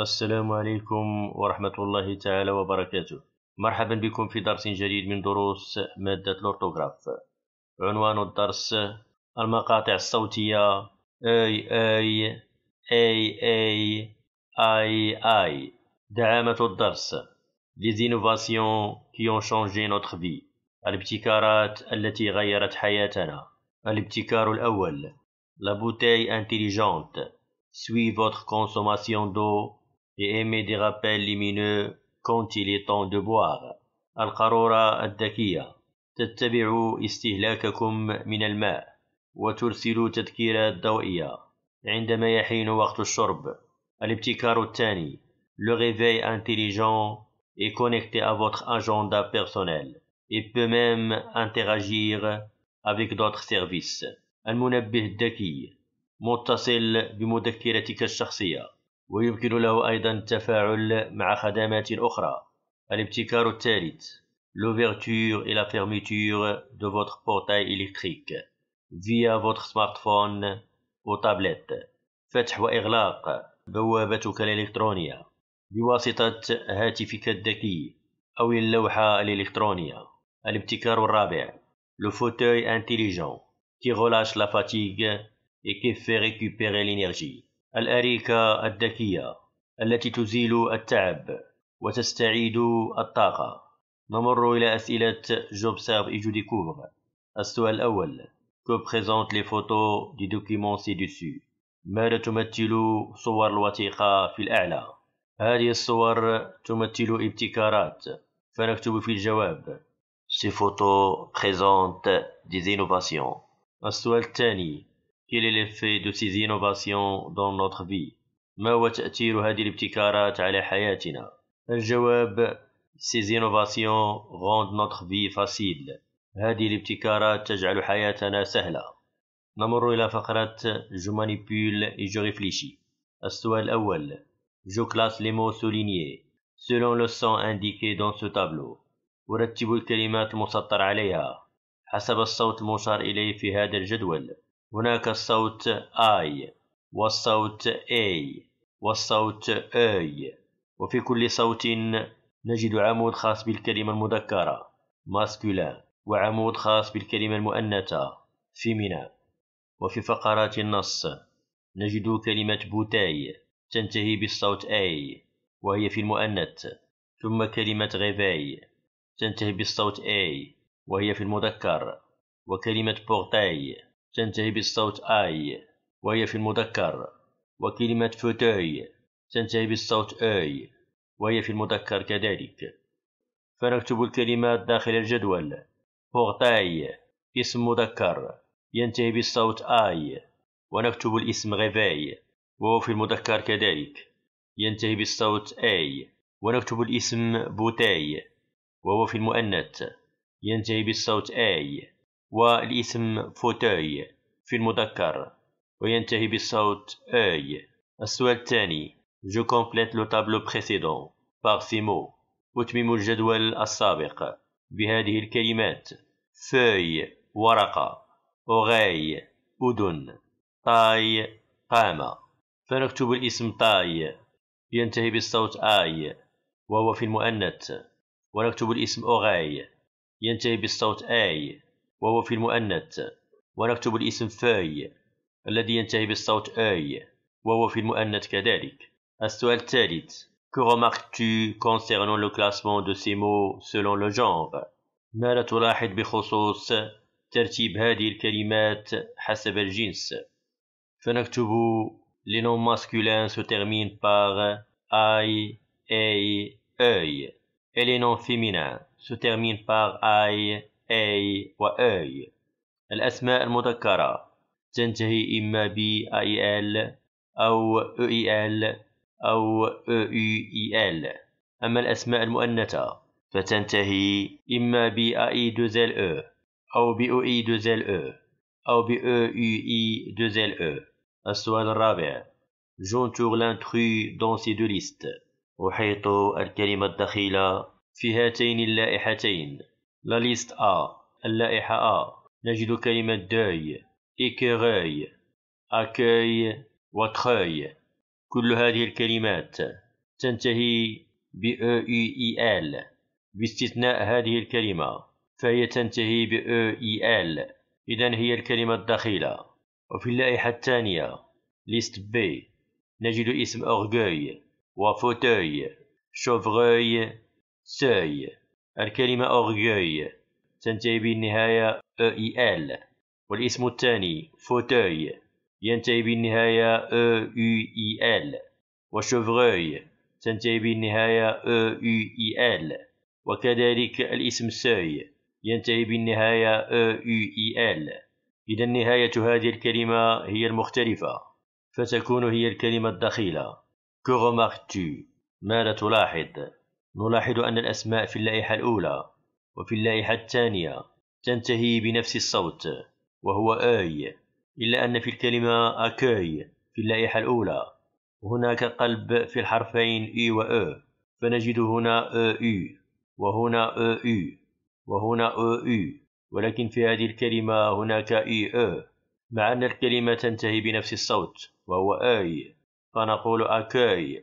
السلام عليكم ورحمة الله تعالى وبركاته مرحبا بكم في درس جديد من دروس مادة الأورتوغراف عنوان الدرس المقاطع الصوتية أي أي أي أي أي أي دعامة الدرس Les innovations qui ont changé notre vie الابتكارات التي غيرت حياتنا الابتكار الأول La bouteille intelligente Suis votre consommation d'eau et émet des rappels lumineux quand il est temps de boire القرورة الذكية تتبع استهلاككم من الماء وترسل تذكيرات ضوئية عندما يحين وقت الشرب الابتكار الثاني le réveil intelligent est connecté à votre agenda personnel et peut même interagir avec d'autres services المنبه الذكي متصل بمذكرتك الشخصيه ويمكن له أيضا التفاعل مع خدمات أخرى الابتكار الثالث l'ouverture et la fermeture de votre portail électrique via votre smartphone ou tablette فتح وإغلاق بوابتك الإلكترونية بواسطة هاتفك الذكي أو اللوحة الإلكترونية الابتكار الرابع le fauteuil intelligent qui relâche la fatigue et qui fait récupérer l'énergie الأريكة الذكية التي تزيل التعب وتستعيد الطاقة نمر إلى أسئلة جوب إي إيجو ديكوفر السؤال الأول كو بريزونت لي فوتو دي دوكيمون سي دوسو ماذا تمثل صور الوثيقة في الأعلى؟ هذه الصور تمثل ابتكارات فنكتب في الجواب سي فوتو بريزونت دي زينوفاسيون السؤال الثاني كيل الإفي دو سيز إنوفاسيون دون نوتخ في ما هو تأثير هذه الابتكارات على حياتنا الجواب سيز إنوفاسيون غوند نوتخ في فاسيل هذه الابتكارات تجعل حياتنا سهلة نمر إلى فقرة جوماني بول إي جو ريفليشي السؤال الأول جو كلاس لي مو سولينيي سولون لو سون انديكي دون سو تابلو ورتب الكلمات المسطر عليها حسب الصوت المشار إليه في هذا الجدول هناك الصوت آي والصوت أي والصوت أي وفي كل صوت نجد عمود خاص بالكلمة المذكرة ماسكولا وعمود خاص بالكلمة المؤنثة فيمينا وفي فقرات النص نجد كلمة بوتاي تنتهي بالصوت أي وهي في المؤنث ثم كلمة غيفاي تنتهي بالصوت أي وهي في المذكر وكلمة بورتاي تنتهي بالصوت آي وهي في المذكر وكلمة فوتاي تنتهي بالصوت آي وهي في المذكر كذلك فنكتب الكلمات داخل الجدول بوغتاي اسم مذكر ينتهي بالصوت آي ونكتب الاسم غيفاي وهو في المذكر كذلك ينتهي بالصوت آي ونكتب الاسم بوتاي وهو في المؤنث ينتهي بالصوت آي والاسم فوتوي في المذكر وينتهي بالصوت أي السؤال الثاني جو كومبليت لو تابلو بريسيدون بار سي مو أتمم الجدول السابق بهذه الكلمات فوي ورقة أوغاي أذن طاي قامة فنكتب الاسم طاي ينتهي بالصوت آي وهو في المؤنث ونكتب الاسم أوغاي ينتهي بالصوت آي وهو في المؤنث ونكتب الاسم فاي الذي ينتهي بالصوت اي وهو في المؤنث كذلك السؤال الثالث Que remarques-tu concernant le classement de ces mots selon le genre ماذا تلاحظ بخصوص ترتيب هذه الكلمات حسب الجنس فنكتب les noms masculins se terminent par I, A, E et les noms féminins se terminent par I, أي وأي الأسماء المذكرة تنتهي إما ب أي إل أو أو إي إل أو أو إي إي إل أما الأسماء المؤنثة فتنتهي إما ب أي دوزل أو أو ب أو إي دوزل أو أو ب أو إي إي دوزل أو السؤال الرابع جونتور لانتخي دون سي دو ليست أحيط الكلمة الدخيلة في هاتين اللائحتين لا ليست أ اللائحة أ نجد كلمة داي إكيغاي أكاي وتخاي كل هذه الكلمات تنتهي ب أ إي إي آل باستثناء هذه الكلمة فهي تنتهي ب أ إي آل إذا هي الكلمة الدخيلة وفي اللائحة الثانية ليست بي نجد اسم أورغوي وفوتوي شوفغوي سوي الكلمة أورغيوي تنتهي بالنهاية أو إي آل والاسم الثاني فوتوي ينتهي بالنهاية أو يو إي آل وشوفغوي تنتهي بالنهاية أو يو إي آل وكذلك الاسم سوي ينتهي بالنهاية أو يو إي آل إذا نهاية هذه الكلمة هي المختلفة فتكون هي الكلمة الدخيلة كو ما لا تلاحظ نلاحظ أن الأسماء في اللائحة الأولى وفي اللائحة الثانية تنتهي بنفس الصوت وهو آي إلا أن في الكلمة أكي في اللائحة الأولى هناك قلب في الحرفين إي و أ فنجد هنا أ إي وهنا أ إي وهنا أ إي ولكن في هذه الكلمة هناك إي أ مع أن الكلمة تنتهي بنفس الصوت وهو آي فنقول أكي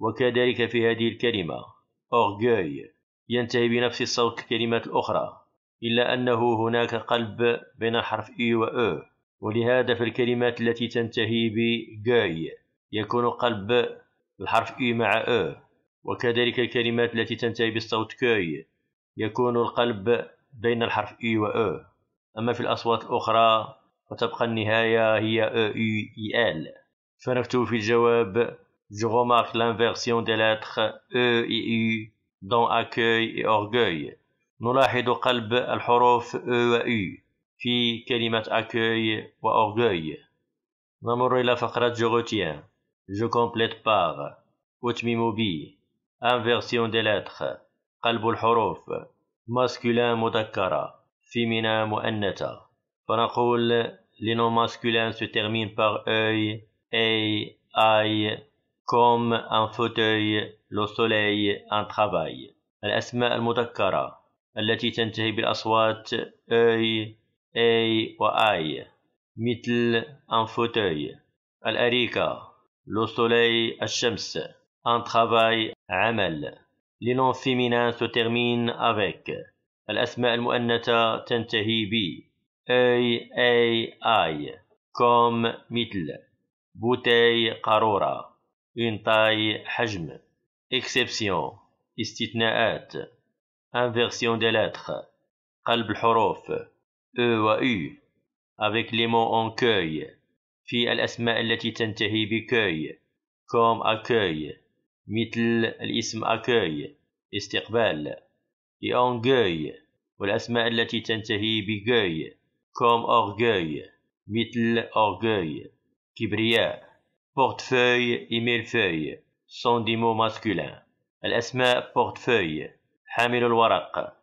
وكذلك في هذه الكلمة أورغوي ينتهي بنفس الصوت الكلمات الأخرى إلا أنه هناك قلب بين حرف إي و أو ولهذا في الكلمات التي تنتهي ب جاي يكون قلب الحرف إي مع أو وكذلك الكلمات التي تنتهي بالصوت كي يكون القلب بين الحرف إي و أو أما في الأصوات الأخرى فتبقى النهاية هي أو إي إي آل فنكتب في الجواب je remarque l'inversion des lettres E et U dans accueil et orgueil. نلاحظ قلب الحروف و u في كلمة accueil orgueil. نمر إلى فقرة je retiens. Je complète par أتمم inversion des lettres قلب الحروف masculin مذكرة féminin مؤنثة فنقول les noms masculins se terminent par œil, e, e, كوم ان فوتي لو سولي ان ترافاي الاسماء المذكره التي تنتهي بالاصوات اي اي واي مثل ان فوتي الاريكه لو سولي الشمس ان ترافاي عمل لينون فيمينان سو تيرمين افيك الاسماء المؤنثه تنتهي ب اي اي اي كوم مثل بوتي قاروره une taille حجم exception استثناءات inversion des lettres قلب الحروف e و u avec les mots en cueil في الأسماء التي تنتهي بكوي كوم أكوي مثل الاسم أكوي استقبال لأونغوي والأسماء التي تنتهي بجوي كوم أورجوي مثل أورجوي كبرياء portefeuille إيميلفeuille sont des mots masculins الأسماء portefeuille حامل الورق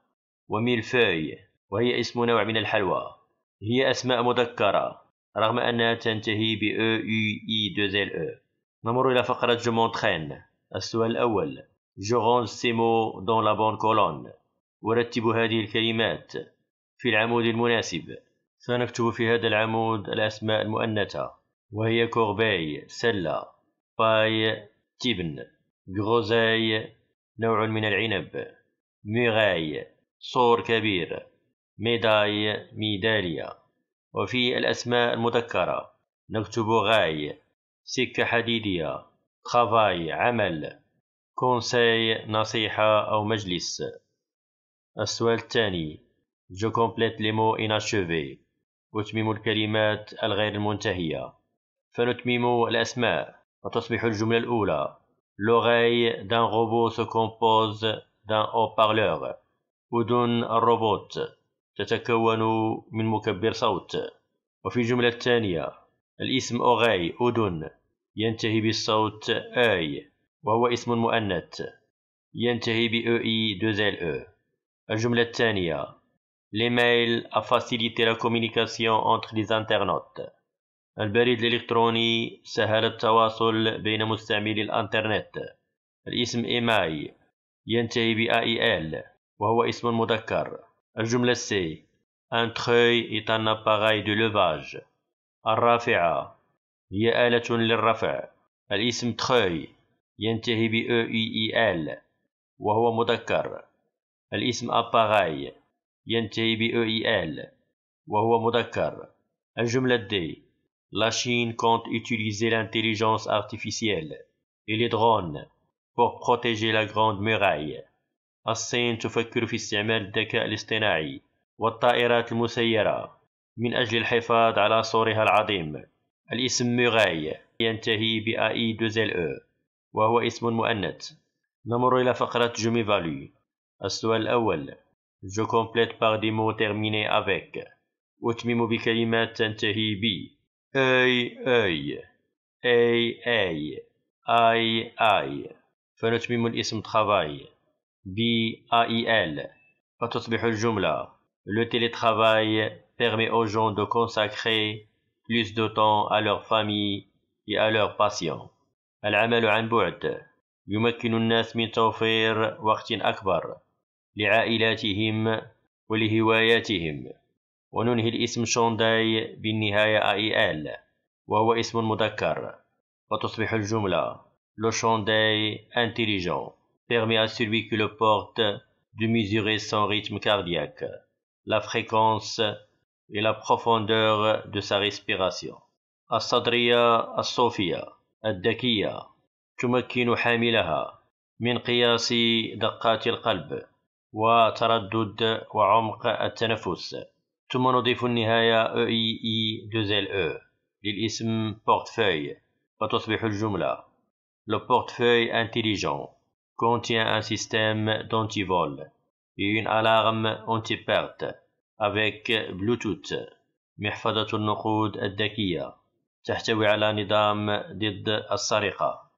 وميلفوي وهي اسم نوع من الحلوى هي أسماء مذكرة رغم أنها تنتهي ب أو يو إي دوزيل أو نمر إلى فقرة جو مونتخين السؤال الأول جو رونج سي مو دون لا بون كولون ورتب هذه الكلمات في العمود المناسب سنكتب في هذا العمود الأسماء المؤنثة وهي كورباي سلة باي تبن غوزاي نوع من العنب ميغاي صور كبير ميداي ميدالية وفي الأسماء المذكرة نكتب غاي سكة حديدية خفاي عمل كونساي نصيحة أو مجلس السؤال الثاني جو كومبليت لي مو اشيفي أتمم الكلمات الغير المنتهية Fenot mimo l'asmr. L'oreille d'un robot se compose d'un haut-parleur. Odn robot ttekownu min mukbir sot. Oui, jumlel taniya. L'isem ogy odn yntehi bi sot ay. Owo ismun muannat yntehi ei dzal e. L'email a facilité la communication entre les internautes. البريد الإلكتروني سهل التواصل بين مستعملي الإنترنت الاسم إيماي ينتهي بأي إل وهو اسم مذكر الجملة سي أن تخي est un دو لوفاج. الرافعة هي آلة للرفع الاسم تخي ينتهي ب أو إي إي إل وهو مذكر الاسم أباغاي ينتهي ب أو إي إل وهو مذكر الجملة دي La Chine compte utiliser l'intelligence artificielle et les drones pour protéger la Grande Muraille. الصين تفكر في استعمال الذكاء الاصطناعي والطائرات المسيرة من أجل الحفاظ على صورها العظيم الاسم ميغاي ينتهي ب اي دوزل او وهو اسم مؤنث نمر إلى فقرة جومي فالي السؤال الأول جو complète par des mots terminés avec أتمم بكلمات تنتهي ب أي أي أي أي أي أي فنتمم الاسم travail بي أي إل فتصبح الجملة Le télétravail permet aux gens de consacrer plus de temps à leur famille et à leurs patients. العمل عن بعد يمكن الناس من توفير وقت أكبر لعائلاتهم ولهواياتهم وننهي الاسم شونداي بالنهاية أي آل e وهو اسم مذكر وتصبح الجملة لو شونداي انتيليجون permet à celui qui le porte de mesurer son rythme cardiaque, la fréquence et la profondeur de sa respiration. الصدرية الصوفية الذكية تمكن حاملها من قياس دقات القلب وتردد وعمق التنفس ثم نضيف النهاية اي اي دوزيل او للاسم بورتفوي فتصبح الجملة Le portefeuille intelligent contient un système d'antivol et une alarme anti-perte avec Bluetooth محفظة النقود الذكية تحتوي على نظام ضد السرقة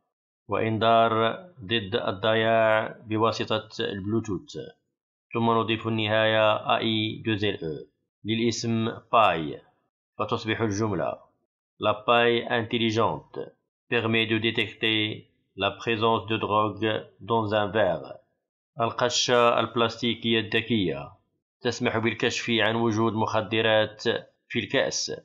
وإنذار ضد الضياع بواسطة البلوتوث ثم نضيف النهاية أي 2 أو L'aise paille, jumelage. La paille intelligente permet de détecter la présence de drogue dans un verre. Alcaccia, la plastique, la vache, la vache, la vache, la vache, la vache.